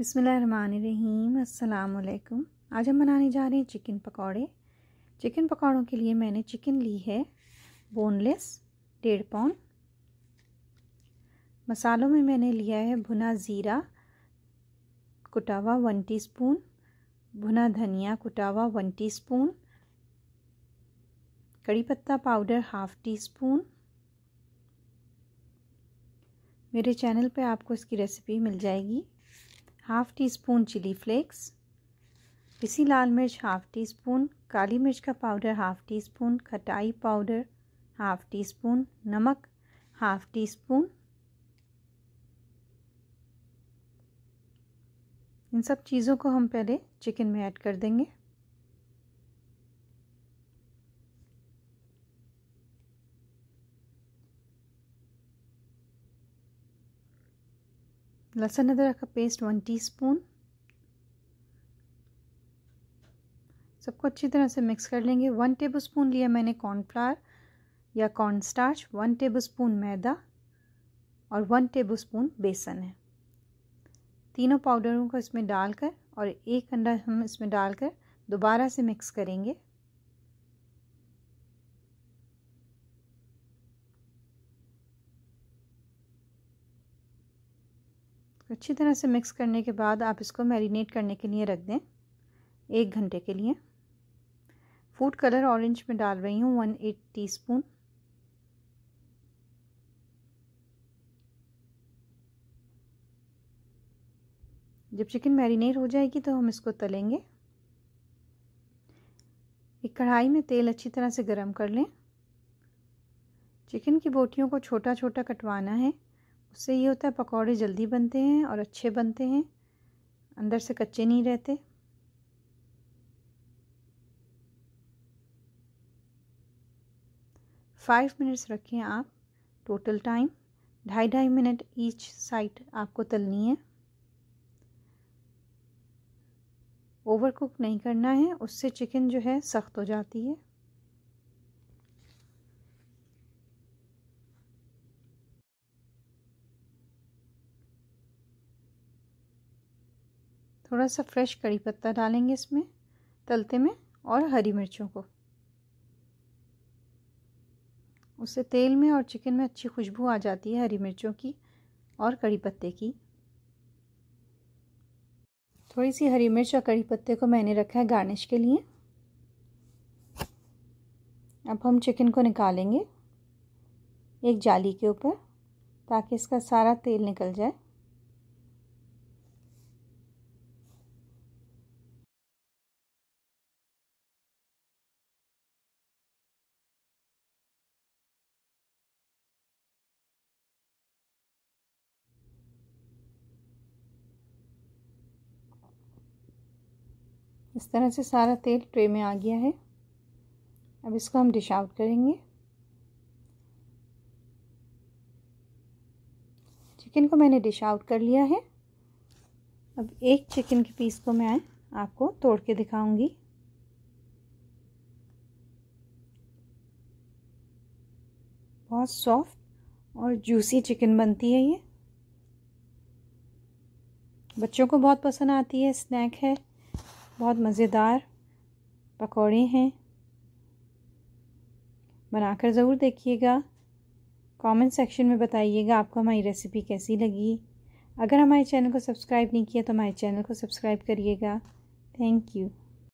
अस्सलाम अल्लाम आज हम बनाने जा रहे हैं चिकन पकौड़े चिकन पकौड़ों के लिए मैंने चिकन ली है बोनलेस डेढ़ पाउंड मसालों में मैंने लिया है भुना ज़ीरा कुटावा वन टीस्पून भुना धनिया कुटावा वन टीस्पून कड़ी पत्ता पाउडर हाफ़ टी स्पून मेरे चैनल पे आपको इसकी रेसिपी मिल जाएगी half teaspoon chilli flakes पिसी लाल मिर्च हाफ़ टी स्पून काली मिर्च का पाउडर हाफ़ टी स्पून खटाई पाउडर हाफ़ टी स्पून नमक हाफ़ टी स्पून इन सब चीज़ों को हम पहले चिकन में ऐड कर देंगे लहसुन अदरक का पेस्ट वन टीस्पून सबको अच्छी तरह से मिक्स कर लेंगे वन टेबलस्पून लिया मैंने cornflour or corn starch one tablespoon मैदा और वन टेबलस्पून बेसन है तीनों पाउडरों को इसमें डालकर और एक अंडा हम इसमें डालकर दोबारा से मिक्स करेंगे अच्छी तरह से मिक्स करने के बाद आप इसको मैरिनेट करने के लिए रख दें एक घंटे के लिए फूड कलर ऑरेंज में डाल रही हूँ वन एट टी स्पून जब चिकन मैरिनेट हो जाएगी तो हम इसको तलेंगे एक कढ़ाई में तेल अच्छी तरह से गरम कर लें चिकन की बोटियों को छोटा छोटा कटवाना है उससे ये होता है पकौड़े जल्दी बनते हैं और अच्छे बनते हैं अंदर से कच्चे नहीं रहते फाइव मिनट्स रखें आप टोटल टाइम ढाई ढाई मिनट ईच साइड आपको तलनी है ओवर कुक नहीं करना है उससे चिकन जो है सख्त हो जाती है थोड़ा सा फ्रेश कड़ी पत्ता डालेंगे इसमें तलते में और हरी मिर्चों को उससे तेल में और चिकन में अच्छी खुशबू आ जाती है हरी मिर्चों की और कड़ी पत्ते की थोड़ी सी हरी मिर्च और कड़ी पत्ते को मैंने रखा है गार्निश के लिए अब हम चिकन को निकालेंगे एक जाली के ऊपर ताकि इसका सारा तेल निकल जाए इस तरह से सारा तेल ट्रे में आ गया है अब इसको हम डिश आउट करेंगे चिकन को मैंने डिश आउट कर लिया है अब एक चिकन के पीस को मैं आपको तोड़ के दिखाऊंगी बहुत सॉफ्ट और जूसी चिकन बनती है ये बच्चों को बहुत पसंद आती है स्नैक है बहुत मज़ेदार पकौड़े हैं बनाकर ज़रूर देखिएगा कमेंट सेक्शन में बताइएगा आपको हमारी रेसिपी कैसी लगी अगर हमारे चैनल को सब्सक्राइब नहीं किया तो हमारे चैनल को सब्सक्राइब करिएगा थैंक यू